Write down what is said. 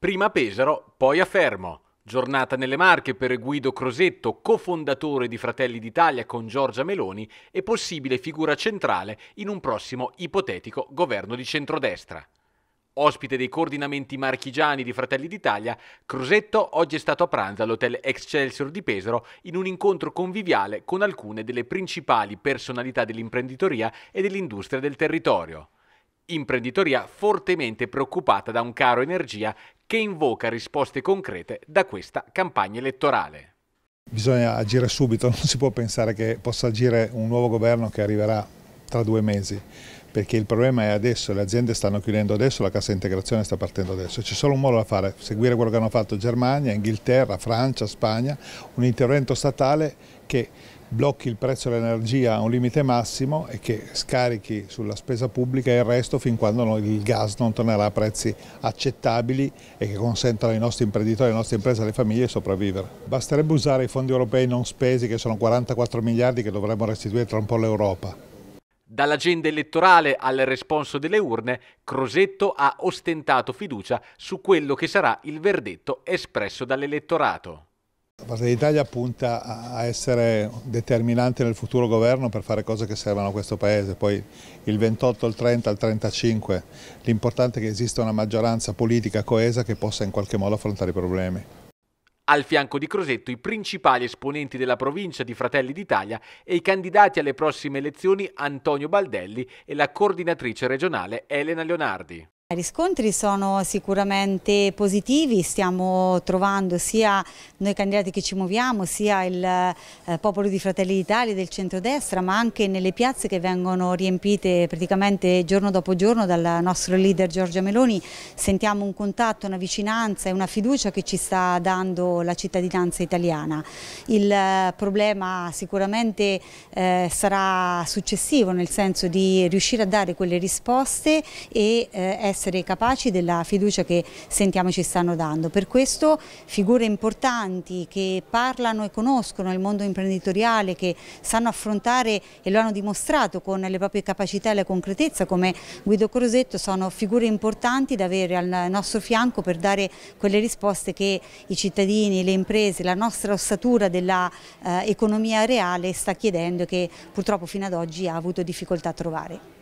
Prima a Pesaro, poi a Fermo. Giornata nelle Marche per Guido Crosetto, cofondatore di Fratelli d'Italia con Giorgia Meloni e possibile figura centrale in un prossimo ipotetico governo di centrodestra. Ospite dei coordinamenti marchigiani di Fratelli d'Italia, Crosetto oggi è stato a pranzo all'hotel Excelsior di Pesaro in un incontro conviviale con alcune delle principali personalità dell'imprenditoria e dell'industria del territorio imprenditoria fortemente preoccupata da un caro energia che invoca risposte concrete da questa campagna elettorale. Bisogna agire subito, non si può pensare che possa agire un nuovo governo che arriverà tra due mesi perché il problema è adesso, le aziende stanno chiudendo adesso, la cassa integrazione sta partendo adesso, c'è solo un modo da fare, seguire quello che hanno fatto Germania, Inghilterra, Francia, Spagna, un intervento statale che blocchi il prezzo dell'energia a un limite massimo e che scarichi sulla spesa pubblica il resto fin quando il gas non tornerà a prezzi accettabili e che consentano ai nostri imprenditori, alle nostre imprese, e alle famiglie di sopravvivere. Basterebbe usare i fondi europei non spesi che sono 44 miliardi che dovremmo restituire tra un po' l'Europa Dall'agenda elettorale al responso delle urne, Crosetto ha ostentato fiducia su quello che sarà il verdetto espresso dall'elettorato. La Parte d'Italia punta a essere determinante nel futuro governo per fare cose che servono a questo Paese, poi il 28, il 30, il 35, l'importante è che esista una maggioranza politica coesa che possa in qualche modo affrontare i problemi. Al fianco di Crosetto i principali esponenti della provincia di Fratelli d'Italia e i candidati alle prossime elezioni Antonio Baldelli e la coordinatrice regionale Elena Leonardi. I riscontri sono sicuramente positivi, stiamo trovando sia noi candidati che ci muoviamo, sia il eh, popolo di Fratelli d'Italia del centrodestra, ma anche nelle piazze che vengono riempite praticamente giorno dopo giorno dal nostro leader Giorgia Meloni, sentiamo un contatto, una vicinanza e una fiducia che ci sta dando la cittadinanza italiana. Il eh, problema sicuramente eh, sarà successivo, nel senso di riuscire a dare quelle risposte e essere essere capaci della fiducia che sentiamo ci stanno dando. Per questo figure importanti che parlano e conoscono il mondo imprenditoriale, che sanno affrontare e lo hanno dimostrato con le proprie capacità e la concretezza come Guido Crosetto sono figure importanti da avere al nostro fianco per dare quelle risposte che i cittadini, le imprese, la nostra ossatura dell'economia eh, reale sta chiedendo e che purtroppo fino ad oggi ha avuto difficoltà a trovare.